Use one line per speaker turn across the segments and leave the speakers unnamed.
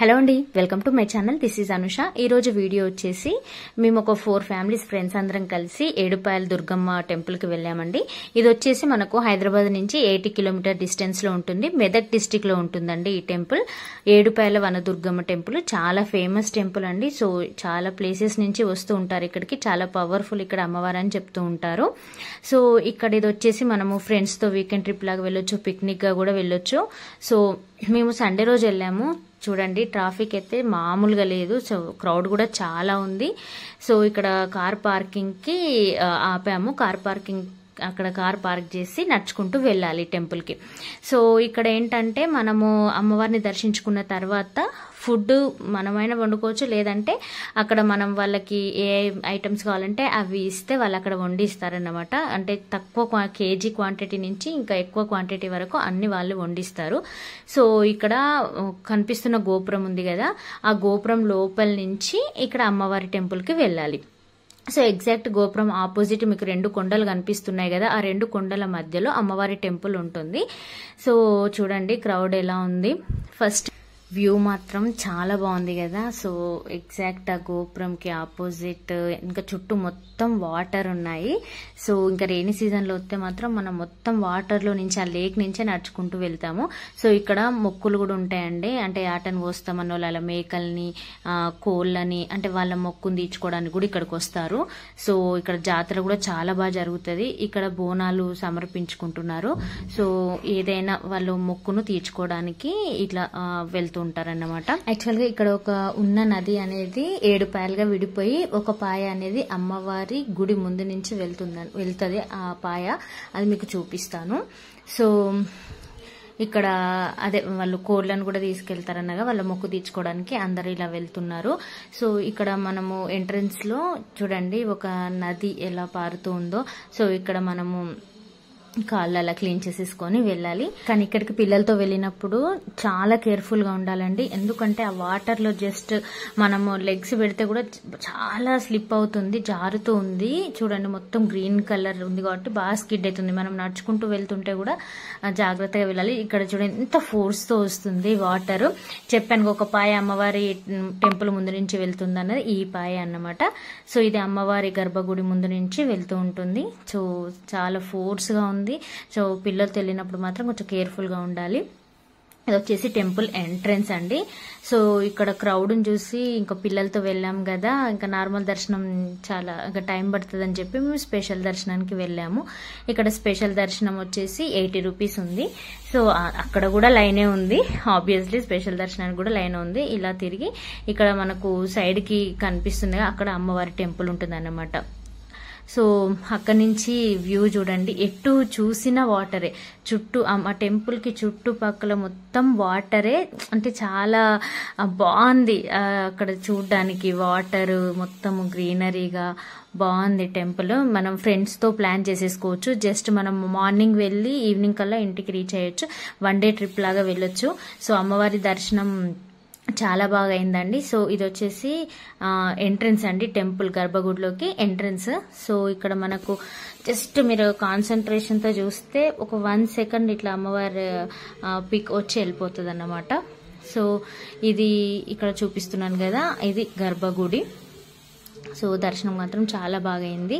hello అండి welcome to my channel this is Anusha ఈరోజు video వచ్చేసి మేము ఒక ఫోర్ ఫ్యామిలీస్ ఫ్రెండ్స్ అందరం కలిసి ఏడుపాయల దుర్గమ్మ టెంపుల్కి వెళ్ళామండి ఇది వచ్చేసి మనకు హైదరాబాద్ నుంచి ఎయిటీ కిలోమీటర్ డిస్టెన్స్లో ఉంటుంది మెదక్ డిస్టిక్లో ఉంటుందండి ఈ టెంపుల్ ఏడుపాయల వనదుర్గమ్మ టెంపుల్ చాలా ఫేమస్ టెంపుల్ అండి సో చాలా ప్లేసెస్ నుంచి వస్తూ ఉంటారు ఇక్కడికి చాలా పవర్ఫుల్ ఇక్కడ అమ్మవారు అని చెప్తూ ఉంటారు సో ఇక్కడ ఇది వచ్చేసి మనము ఫ్రెండ్స్తో వీకెండ్ ట్రిప్ లాగా వెళ్ళొచ్చు పిక్నిక్గా కూడా వెళ్ళొచ్చు సో మేము సండే రోజు వెళ్ళాము చూడండి ట్రాఫిక్ అయితే మామూలుగా లేదు సో క్రౌడ్ కూడా చాలా ఉంది సో ఇక్కడ కార్ పార్కింగ్కి ఆపాము కార్ పార్కింగ్ అక్కడ కార్ పార్క్ చేసి నడుచుకుంటూ వెళ్ళాలి టెంపుల్కి సో ఇక్కడ ఏంటంటే మనము అమ్మవారిని దర్శించుకున్న తర్వాత ఫుడ్ మనమైనా వండుకోవచ్చు లేదంటే అక్కడ మనం వాళ్ళకి ఏ ఐటమ్స్ కావాలంటే అవి ఇస్తే వాళ్ళు అక్కడ వండిస్తారన్నమాట అంటే తక్కువ కేజీ క్వాంటిటీ నుంచి ఇంకా ఎక్కువ క్వాంటిటీ వరకు అన్ని వాళ్ళు వండిస్తారు సో ఇక్కడ కనిపిస్తున్న గోపురం ఉంది కదా ఆ గోపురం లోపల నుంచి ఇక్కడ అమ్మవారి టెంపుల్కి వెళ్ళాలి సో ఎగ్జాక్ట్ గోపురం ఆపోజిట్ మీకు రెండు కొండలు కనిపిస్తున్నాయి కదా ఆ రెండు కొండల మధ్యలో అమ్మవారి టెంపుల్ ఉంటుంది సో చూడండి క్రౌడ్ ఎలా ఉంది ఫస్ట్ వ్యూ మాత్రం చాలా బాగుంది కదా సో ఎగ్జాక్ట్ ఆ గోపురంకి ఆపోజిట్ ఇంకా చుట్టూ మొత్తం వాటర్ ఉన్నాయి సో ఇంకా రెయినీ సీజన్లో వస్తే మాత్రం మనం మొత్తం వాటర్లో నుంచి ఆ లేక్ నుంచే నడుచుకుంటూ వెళ్తాము సో ఇక్కడ మొక్కులు కూడా ఉంటాయండి అంటే ఆటను కోస్తామన్న వాళ్ళు మేకల్ని కోళ్ళని అంటే వాళ్ళ మొక్కును తీర్చుకోవడానికి కూడా ఇక్కడికి వస్తారు సో ఇక్కడ జాతర కూడా చాలా బాగా జరుగుతుంది ఇక్కడ బోనాలు సమర్పించుకుంటున్నారు సో ఏదైనా వాళ్ళు మొక్కును తీర్చుకోవడానికి ఇట్లా వెళ్తూ ఉంటారన్నమాట యాక్చువల్గా ఇక్కడ ఒక ఉన్న నది అనేది ఏడు పాయలుగా విడిపోయి ఒక పాయ అనేది అమ్మవారి గుడి ముందు నుంచి వెళ్తుంది వెళ్తుంది ఆ పాయ అది మీకు చూపిస్తాను సో ఇక్కడ అదే వాళ్ళు కోళ్ళను కూడా తీసుకెళ్తారనగా వాళ్ళ మొక్కు తీర్చుకోవడానికి అందరు ఇలా వెళ్తున్నారు సో ఇక్కడ మనము ఎంట్రన్స్ లో చూడండి ఒక నది ఎలా పారుతూ ఉందో సో ఇక్కడ మనము కాళ్ళు అలా క్లీన్ చేసేసుకొని వెళ్ళాలి కానీ ఇక్కడికి పిల్లలతో వెళ్ళినప్పుడు చాలా కేర్ఫుల్ గా ఉండాలండి ఎందుకంటే ఆ వాటర్ లో జస్ట్ మనము లెగ్స్ పెడితే కూడా చాలా స్లిప్ అవుతుంది జారుతూ ఉంది చూడండి మొత్తం గ్రీన్ కలర్ ఉంది కాబట్టి బాగా స్కిడ్ అవుతుంది మనం నడుచుకుంటూ వెళ్తుంటే కూడా జాగ్రత్తగా వెళ్ళాలి ఇక్కడ చూడండి ఎంత ఫోర్స్ తో వస్తుంది వాటర్ చెప్పాను ఒక పాయ అమ్మవారి టెంపుల్ ముందు నుంచి వెళ్తుంది అన్నది ఈ పాయ అన్నమాట సో ఇది అమ్మవారి గర్భగుడి ముందు నుంచి వెళ్తూ ఉంటుంది సో చాలా గా ఉంది ఉంది సో పిల్లలు తెలియనప్పుడు మాత్రం కొంచెం కేర్ఫుల్గా ఉండాలి ఇది వచ్చేసి టెంపుల్ ఎంట్రన్స్ అండి సో ఇక్కడ క్రౌడ్ని చూసి ఇంకా పిల్లలతో వెళ్ళాం కదా ఇంకా నార్మల్ దర్శనం చాలా ఇంకా టైం పడుతుంది అని చెప్పి మేము స్పెషల్ దర్శనానికి వెళ్ళాము ఇక్కడ స్పెషల్ దర్శనం వచ్చేసి ఎయిటీ రూపీస్ ఉంది సో అక్కడ కూడా లైనే ఉంది ఆబ్వియస్లీ స్పెషల్ దర్శనానికి కూడా లైన్ ఉంది ఇలా తిరిగి ఇక్కడ మనకు సైడ్కి కనిపిస్తుంది అక్కడ అమ్మవారి టెంపుల్ ఉంటుంది అన్నమాట సో అక్కడి నుంచి వ్యూ చూడండి ఎటు చూసిన వాటరే చుట్టూ ఆ టెంపుల్కి చుట్టుపక్కల మొత్తం వాటరే అంటే చాలా బాగుంది అక్కడ చూడడానికి వాటర్ మొత్తం గ్రీనరీగా బాగుంది టెంపుల్ మనం ఫ్రెండ్స్తో ప్లాన్ చేసేసుకోవచ్చు జస్ట్ మనం మార్నింగ్ వెళ్ళి ఈవినింగ్ కల్లా ఇంటికి రీచ్ అయ్యొచ్చు వన్ డే ట్రిప్ లాగా వెళ్ళొచ్చు సో అమ్మవారి దర్శనం చాలా బాగా అయిందండి సో ఇది వచ్చేసి ఎంట్రన్స్ అండి టెంపుల్ గర్భగుడిలోకి ఎంట్రన్స్ సో ఇక్కడ మనకు జస్ట్ మీరు కాన్సన్ట్రేషన్తో చూస్తే ఒక వన్ సెకండ్ ఇట్లా అమ్మవారి పిక్ వచ్చి వెళ్ళిపోతుంది అన్నమాట సో ఇది ఇక్కడ చూపిస్తున్నాను కదా ఇది గర్భగుడి సో దర్శనం మాత్రం చాలా బాగా అయింది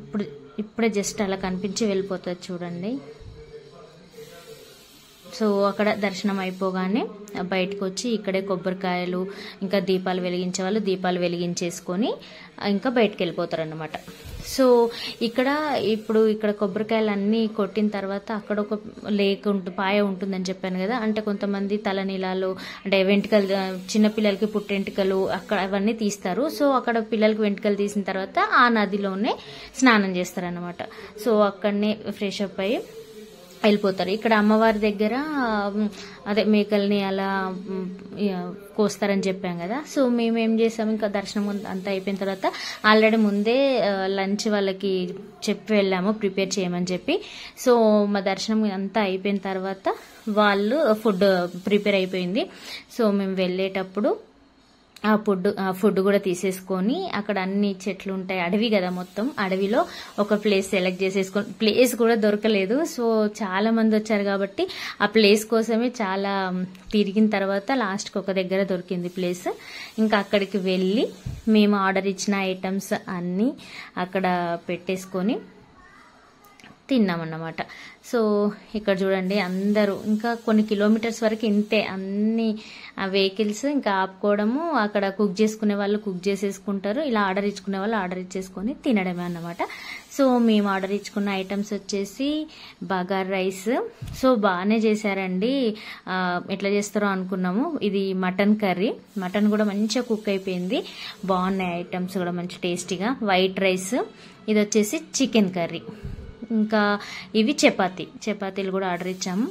ఇప్పుడు ఇప్పుడే జస్ట్ అలా కనిపించి వెళ్ళిపోతుంది చూడండి సో అక్కడ దర్శనం అయిపోగానే బయటకు వచ్చి ఇక్కడే కొబ్బరికాయలు ఇంకా దీపాలు వెలిగించే వాళ్ళు దీపాలు వెలిగించేసుకొని ఇంకా బయటకు వెళ్ళిపోతారు అనమాట సో ఇక్కడ ఇప్పుడు ఇక్కడ కొబ్బరికాయలు అన్నీ కొట్టిన తర్వాత అక్కడ ఒక లేక్ ఉంటు పాయ ఉంటుందని చెప్పాను కదా అంటే కొంతమంది తలనీలాలు అంటే వెంట్రుకలు చిన్నపిల్లలకి పుట్టెంటుకలు అక్కడ అవన్నీ తీస్తారు సో అక్కడ పిల్లలకి వెంటకలు తీసిన తర్వాత ఆ నదిలోనే స్నానం చేస్తారనమాట సో అక్కడనే ఫ్రెష్ అప్ అయ్యి వెళ్ళిపోతారు ఇక్కడ అమ్మవారి దగ్గర అదే మేకల్ని అలా కోస్తారని చెప్పాం కదా సో మేము ఏం చేసాము ఇంకా దర్శనం అంతా అయిపోయిన తర్వాత ఆల్రెడీ ముందే లంచ్ వాళ్ళకి చెప్పి వెళ్ళాము ప్రిపేర్ చేయమని చెప్పి సో మా దర్శనం అంతా అయిపోయిన తర్వాత వాళ్ళు ఫుడ్ ప్రిపేర్ అయిపోయింది సో మేము వెళ్ళేటప్పుడు ఆ ఫుడ్ ఫుడ్ కూడా తీసేసుకొని అక్కడ అన్ని చెట్లు ఉంటాయి అడవి కదా మొత్తం అడవిలో ఒక ప్లేస్ సెలెక్ట్ చేసేసుకొని ప్లేస్ కూడా దొరకలేదు సో చాలా మంది వచ్చారు కాబట్టి ఆ ప్లేస్ కోసమే చాలా తిరిగిన తర్వాత లాస్ట్కి ఒక దగ్గర దొరికింది ప్లేస్ ఇంకా అక్కడికి వెళ్ళి మేము ఆర్డర్ ఇచ్చిన ఐటమ్స్ అన్నీ అక్కడ పెట్టేసుకొని తిన్నామన్నమాట సో ఇక్కడ చూడండి అందరూ ఇంకా కొన్ని కిలోమీటర్స్ వరకు ఇంతే అన్ని వెహికల్స్ ఇంకా ఆపుకోవడము అక్కడ కుక్ చేసుకునే వాళ్ళు కుక్ చేసేసుకుంటారు ఇలా ఆర్డర్ ఇచ్చుకునే వాళ్ళు ఆర్డర్ ఇచ్చేసుకొని తినడమే అన్నమాట సో మేము ఆర్డర్ ఇచ్చుకున్న ఐటమ్స్ వచ్చేసి బగార్ రైస్ సో బాగానే చేశారండి ఎట్లా చేస్తారో అనుకున్నాము ఇది మటన్ కర్రీ మటన్ కూడా మంచిగా కుక్ అయిపోయింది బాగున్నాయి ఐటమ్స్ కూడా మంచి టేస్టీగా వైట్ రైస్ ఇది వచ్చేసి చికెన్ కర్రీ ఇంకా ఇవి చపాతి చపాతీలు కూడా ఆర్డర్ ఇచ్చాము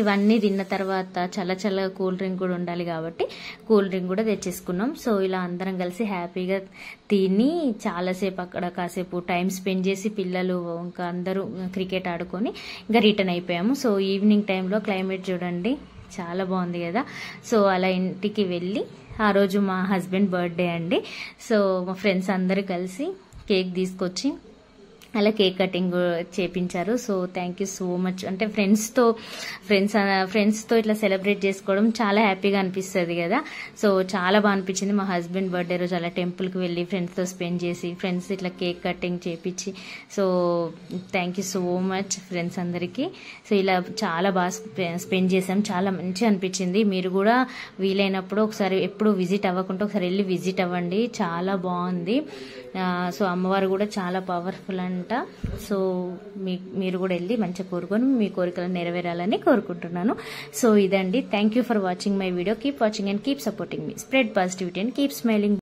ఇవన్నీ తిన్న తర్వాత చల్ల చల్లగా కూల్ డ్రింక్ కూడా ఉండాలి కాబట్టి కూల్ డ్రింక్ కూడా తెచ్చేసుకున్నాం సో ఇలా అందరం కలిసి హ్యాపీగా తిని చాలాసేపు అక్కడ కాసేపు టైం స్పెండ్ చేసి పిల్లలు ఇంకా అందరూ క్రికెట్ ఆడుకొని ఇంకా రిటర్న్ అయిపోయాము సో ఈవినింగ్ టైంలో క్లైమేట్ చూడండి చాలా బాగుంది కదా సో అలా ఇంటికి వెళ్ళి ఆ రోజు మా హస్బెండ్ బర్త్డే అండి సో మా ఫ్రెండ్స్ అందరూ కలిసి కేక్ తీసుకొచ్చి అలా కేక్ కటింగ్ చేపించారు so thank you so much అంటే ఫ్రెండ్స్తో ఫ్రెండ్స్ ఫ్రెండ్స్తో ఇట్లా సెలబ్రేట్ చేసుకోవడం చాలా హ్యాపీగా అనిపిస్తుంది కదా సో చాలా బాగా అనిపించింది మా హస్బెండ్ బర్త్డే రోజు అలా టెంపుల్కి వెళ్ళి ఫ్రెండ్స్తో స్పెండ్ చేసి ఫ్రెండ్స్ ఇట్లా కేక్ కటింగ్ చేపించి so thank you so much friends అందరికీ సో ఇలా చాలా బాగా స్పెండ్ చేసాం చాలా మంచిగా అనిపించింది మీరు కూడా వీలైనప్పుడు ఒకసారి ఎప్పుడు విజిట్ అవ్వకుండా ఒకసారి వెళ్ళి విజిట్ అవ్వండి చాలా బాగుంది సో అమ్మవారు కూడా చాలా పవర్ఫుల్ అండ్ అనుకుంట సో మీ మీరు కూడా వెళ్ళి మంచిగా కోరుకొని మీ కోరికలు నెరవేరాలని కోరుకుంటున్నాను సో ఇదండి thank for watching my video keep watching and keep supporting me spread positivity and keep smiling